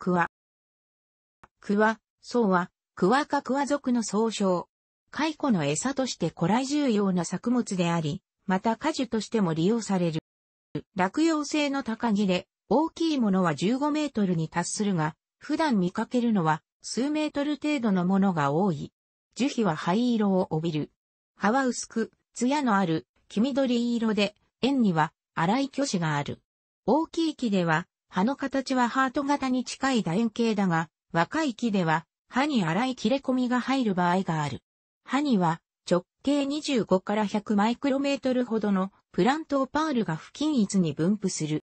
クワ。クワ、草は、クワかクワ属の総称。蚕の餌として古来重要な作物であり、また果樹としても利用される。落葉性の高木で、大きいものは15メートルに達するが、普段見かけるのは数メートル程度のものが多い。樹皮は灰色を帯びる。葉は薄く、艶のある、黄緑色で、円には荒い巨子がある。大きい木では葉の形はハート型に近い楕円形だが、若い木では、葉に粗い切れ込みが入る場合がある。葉には、直径25から100マイクロメートルほどのプラントパールが不均一に分布する。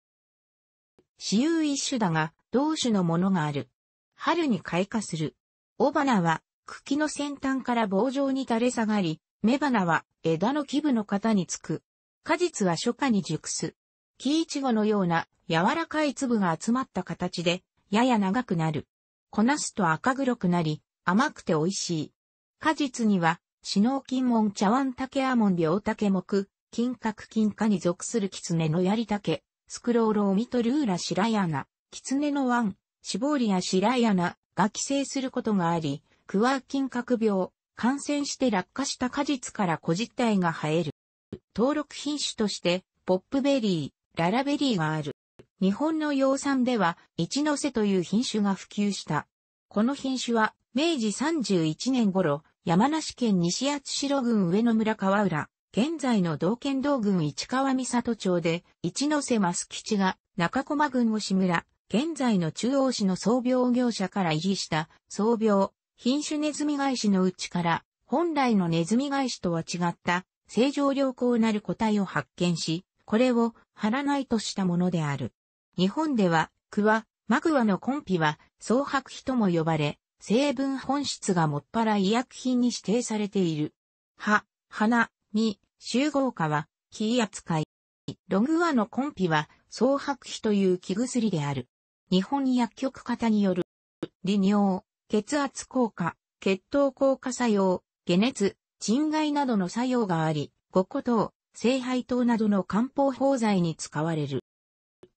私有一種だが、同種のものがある。春に開花する。雄花は、茎の先端から棒状に垂れ下がり、雌花は枝の基部の型につく。果実は初夏に熟す。木いちごのような柔らかい粒が集まった形で、やや長くなる。こなすと赤黒くなり、甘くて美味しい。果実には、シノーキンモン、茶碗竹アモン、両竹木、金閣金貨に属する狐の槍竹、スクロールオミトルーラ白ツ狐のン、シボリア白ナが寄生することがあり、クワー金閣病、感染して落下した果実から小実体が生える。登録品種として、ポップベリー、ララベリーがある。日本の養蚕では、一ノ瀬という品種が普及した。この品種は、明治31年頃、山梨県西八代郡上野村川浦、現在の道県道郡市川三里町で、一ノ瀬益吉が中駒郡押村、現在の中央市の創業業者から維持した創業、品種ネズミ返しのうちから、本来のネズミ返しとは違った、正常良好なる個体を発見し、これをらないとしたものである。日本では、クワ、マグワのコンピは、蒼白皮とも呼ばれ、成分本質がもっぱら医薬品に指定されている。歯、花、実、集合化は、気扱い。ログワのコンピは、蒼白皮という気薬である。日本薬局方による、利尿、血圧効果、血糖効果作用、解熱、鎮害などの作用があり、5個等、聖杯糖などの漢方包材に使われる。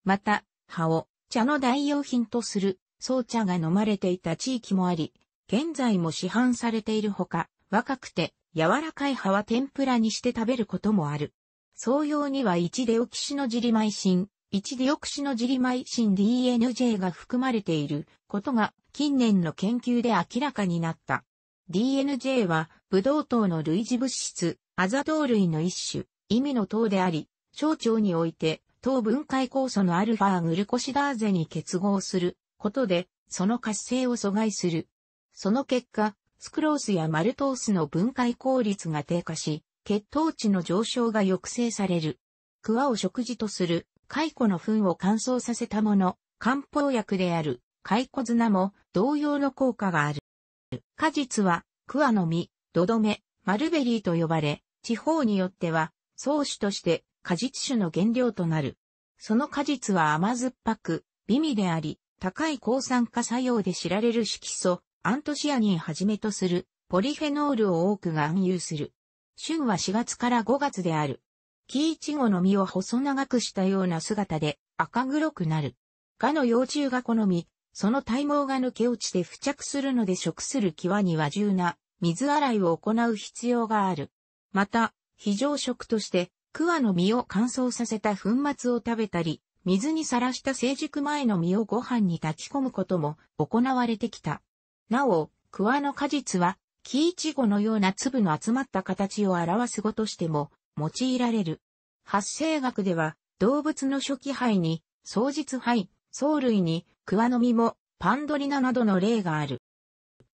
また、葉を茶の代用品とする、総茶が飲まれていた地域もあり、現在も市販されているほか、若くて柔らかい葉は天ぷらにして食べることもある。創用には一デオキシノジリマイシン、一デオキシノジリマイシン DNJ が含まれていることが近年の研究で明らかになった。DNJ はブドウ糖の類似物質、アザドウ類の一種、意味の糖であり、小腸において糖分解酵素のアルファグルコシダーゼに結合することで、その活性を阻害する。その結果、スクロースやマルトースの分解効率が低下し、血糖値の上昇が抑制される。ワを食事とする、蚕の糞を乾燥させたもの、漢方薬である、蚕砂も同様の効果がある。果実は、桑の実、ドドメ、マルベリーと呼ばれ、地方によっては、草種として果実種の原料となる。その果実は甘酸っぱく、美味であり、高い抗酸化作用で知られる色素、アントシアニンはじめとするポリフェノールを多く含有する。旬は4月から5月である。木イチゴの実を細長くしたような姿で赤黒くなる。ガの幼虫が好み、その体毛が抜け落ちて付着するので食する際には重な水洗いを行う必要がある。また、非常食として、桑の実を乾燥させた粉末を食べたり、水にさらした成熟前の実をご飯に炊き込むことも行われてきた。なお、桑の果実は、木イチゴのような粒の集まった形を表す語としても用いられる。発生学では、動物の初期肺に、草実肺、藻類に、桑の実も、パンドリナなどの例がある。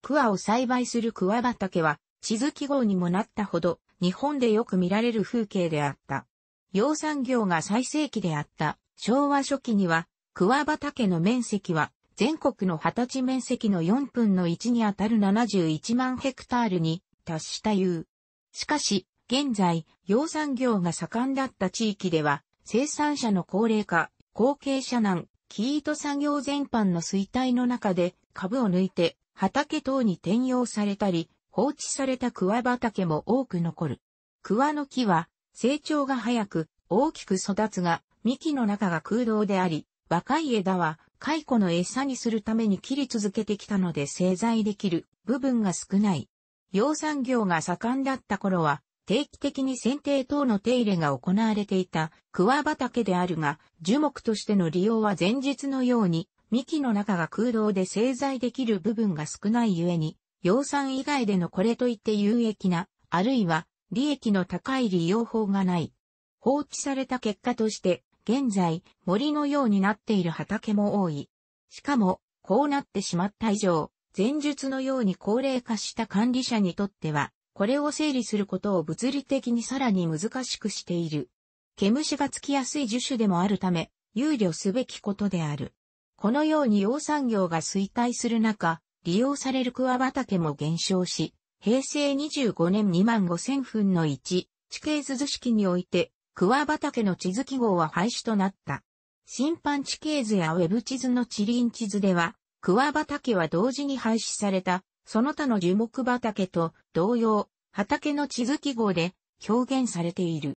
桑を栽培する桑畑は、地図記号にもなったほど、日本でよく見られる風景であった。養蚕業が最盛期であった昭和初期には、桑畑の面積は全国の二十歳面積の4分の1にあたる71万ヘクタールに達したいう。しかし、現在、養蚕業が盛んだった地域では、生産者の高齢化、後継者難、キート産業全般の衰退の中で株を抜いて畑等に転用されたり、放置された桑畑も多く残る。桑の木は成長が早く大きく育つが幹の中が空洞であり、若い枝は蚕の餌にするために切り続けてきたので製材できる部分が少ない。養蚕業が盛んだった頃は定期的に剪定等の手入れが行われていた桑畑であるが、樹木としての利用は前日のように、幹の中が空洞で製材できる部分が少ないゆえに、養蚕以外でのこれといって有益な、あるいは利益の高い利用法がない。放置された結果として、現在森のようになっている畑も多い。しかも、こうなってしまった以上、前述のように高齢化した管理者にとっては、これを整理することを物理的にさらに難しくしている。毛虫がつきやすい樹種でもあるため、憂慮すべきことである。このように養蚕業が衰退する中、利用される桑畑も減少し、平成25年2万5000分の1、地形図図式において、桑畑の地図記号は廃止となった。審判地形図やウェブ地図の地輪地図では、桑畑は同時に廃止された、その他の樹木畑と同様、畑の地図記号で表現されている。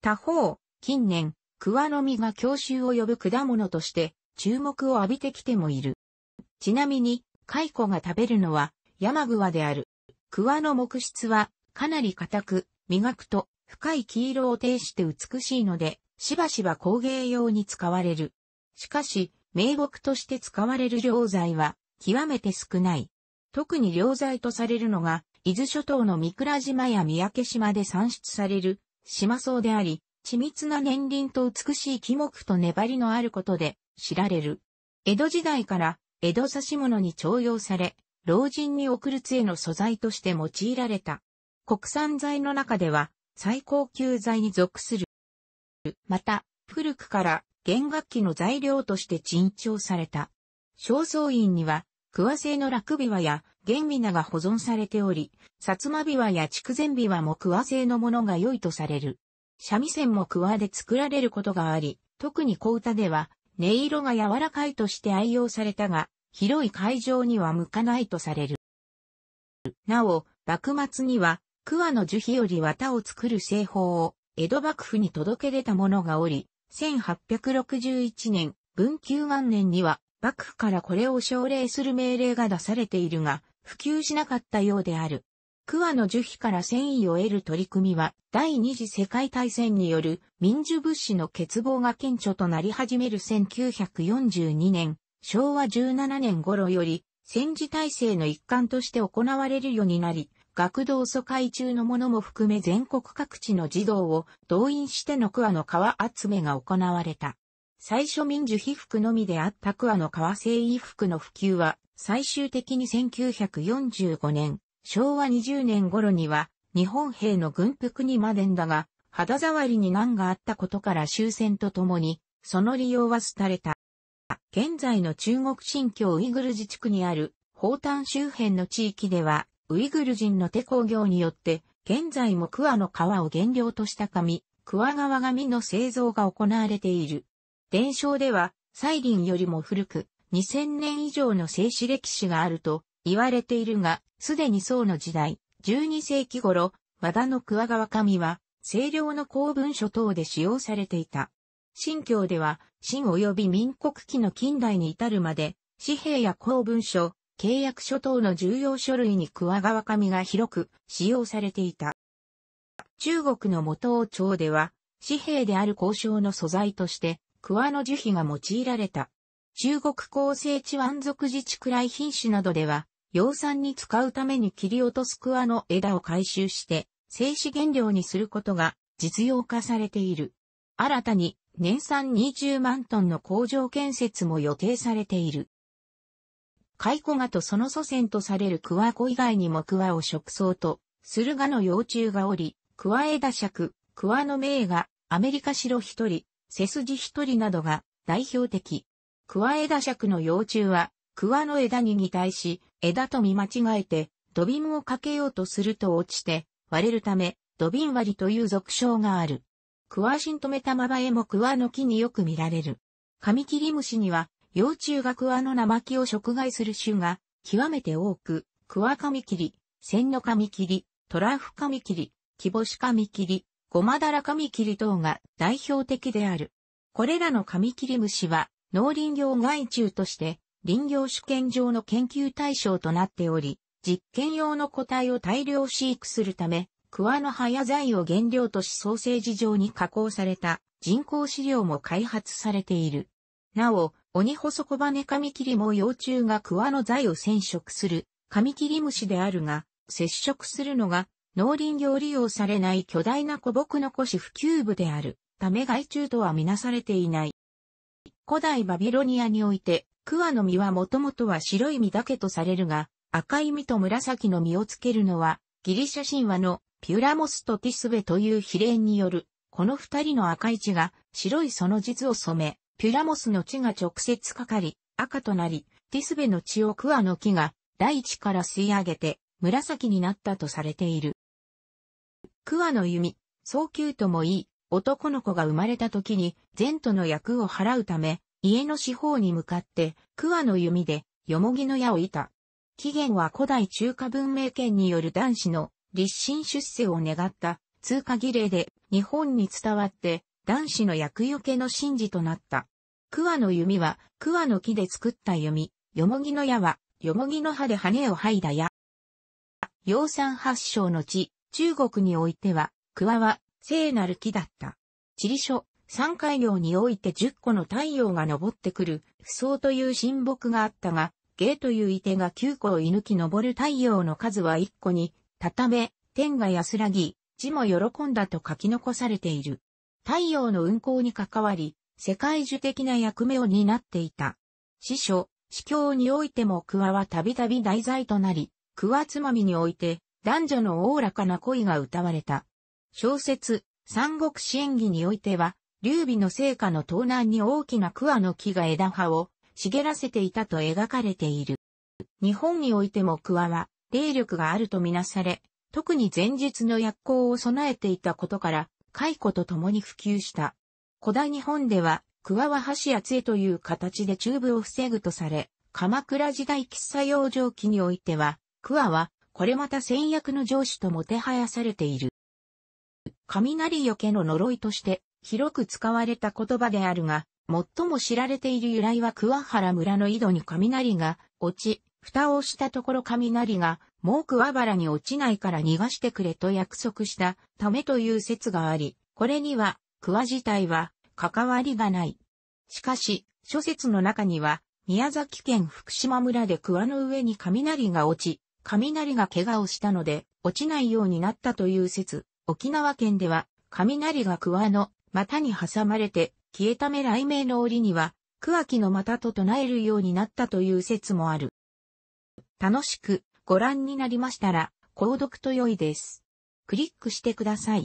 他方、近年、桑の実が教習を呼ぶ果物として注目を浴びてきてもいる。ちなみに、蚕が食べるのは、山グワである。桑の木質は、かなり硬く、磨くと、深い黄色を呈して美しいので、しばしば工芸用に使われる。しかし、名木として使われる良材は、極めて少ない。特に良材とされるのが、伊豆諸島の三倉島や三宅島で産出される、島草であり、緻密な年輪と美しい木木と粘りのあることで知られる。江戸時代から江戸し物に徴用され、老人に送る杖の素材として用いられた。国産材の中では最高級材に属する。また、古くから弦楽器の材料として珍重された。正倉院には、桑製の楽琵琶や弦琵琶が保存されており、薩摩琵琶や筑前琵琶も桑製のものが良いとされる。三味線も桑で作られることがあり、特に小唄では音色が柔らかいとして愛用されたが、広い会場には向かないとされる。なお、幕末には、桑の樹皮より綿を作る製法を、江戸幕府に届け出た者がおり、1861年、文久元年には、幕府からこれを奨励する命令が出されているが、普及しなかったようである。桑の樹皮から繊維を得る取り組みは、第二次世界大戦による民主物資の欠乏が顕著となり始める1942年、昭和17年頃より、戦時体制の一環として行われるようになり、学童疎開中のものも含め全国各地の児童を動員しての桑の皮集めが行われた。最初民需被服のみであった桑の皮製衣服の普及は、最終的に1945年、昭和20年頃には、日本兵の軍服にまでんだが、肌触りに難があったことから終戦とともに、その利用は廃れた。現在の中国新疆ウイグル自治区にある、宝丹周辺の地域では、ウイグル人の手工業によって、現在も桑の皮を原料とした紙、桑川紙の製造が行われている。伝承では、サイリンよりも古く、2000年以上の静止歴史があると言われているが、すでに宋の時代、12世紀頃、和田の桑川上は、清涼の公文書等で使用されていた。新教では、新及び民国期の近代に至るまで、紙幣や公文書、契約書等の重要書類に桑川紙が広く使用されていた。中国の元王朝では、紙幣である交渉の素材として、桑の樹皮が用いられた。中国構成地湾族自治くらい品種などでは、養蚕に使うために切り落とす桑の枝を回収して、製紙原料にすることが実用化されている。新たに年産20万トンの工場建設も予定されている。カイコガとその祖先とされるクワコ以外にもクワを食草と、スルガの幼虫がおり、クワエダ尺、クワの名が、アメリカ白一人、セスジ一人などが代表的。クワエダ尺の幼虫は、クワの枝に擬態し、枝と見間違えて、土瓶をかけようとすると落ちて、割れるため、土瓶割りという俗称がある。クワシントメタマバエもクワの木によく見られる。カミキリムシには、幼虫がクワの生木を食害する種が極めて多く、クワカミキリ、センノカミキリ、トラフカミキリ、キボシカミキリ、ゴマダラカミキリ等が代表的である。これらのカミキリムシは農林業害虫として林業主権上の研究対象となっており、実験用の個体を大量飼育するため、桑の葉や材を原料としソーセージ状に加工された人工飼料も開発されている。なお、鬼細小羽カミキリも幼虫が桑の材を染色するカミキリムシであるが、接触するのが農林業利用されない巨大な古木の古紙普及部であるため害虫とはみなされていない。古代バビロニアにおいてクワの実はもともとは白い実だけとされるが、赤い実と紫の実をつけるのは、ギリシャ神話のピュラモスとティスベという比例による、この二人の赤い血が白いその実を染め、ピュラモスの血が直接かかり、赤となり、ティスベの血をクアの木が大地から吸い上げて紫になったとされている。クアの弓、早急ともいい、男の子が生まれた時に前途の役を払うため、家の四方に向かって、桑の弓で、よもぎの矢を射た。起源は古代中華文明圏による男子の立身出世を願った通過儀礼で日本に伝わって男子の厄除けの神事となった。桑の弓は桑の木で作った弓、よもぎの矢はよもぎの葉で羽を剥いだ矢。養蚕発祥の地、中国においては、桑は聖なる木だった。地理書、三海陵において十個の太陽が昇ってくる、不相という神木があったが、芸というい手が九個を射抜き昇る太陽の数は一個に、たため、天が安らぎ、地も喜んだと書き残されている。太陽の運行に関わり、世界樹的な役目を担っていた。師書、司教においても桑はたびたび題材となり、桑つまみにおいて男女のおおらかな恋が歌われた。小説、三国支援儀においては、劉備の成果の東南に大きな桑の木が枝葉を茂らせていたと描かれている。日本においても桑は霊力があるとみなされ、特に前日の薬効を備えていたことから、解雇と共に普及した。古代日本では、桑は箸や杖という形でチューブを防ぐとされ、鎌倉時代喫茶用蒸期においては、桑は、これまた戦略の上司ともてはやされている。雷よけの呪いとして、広く使われた言葉であるが、最も知られている由来は桑原村の井戸に雷が落ち、蓋をしたところ雷が、もう桑原に落ちないから逃がしてくれと約束したためという説があり、これには、桑自体は関わりがない。しかし、諸説の中には、宮崎県福島村で桑の上に雷が落ち、雷が怪我をしたので、落ちないようになったという説、沖縄県では、雷が桑の股に挟まれて、消えため雷鳴の折には、桑木の股と唱えるようになったという説もある。楽しくご覧になりましたら、購読と良いです。クリックしてください。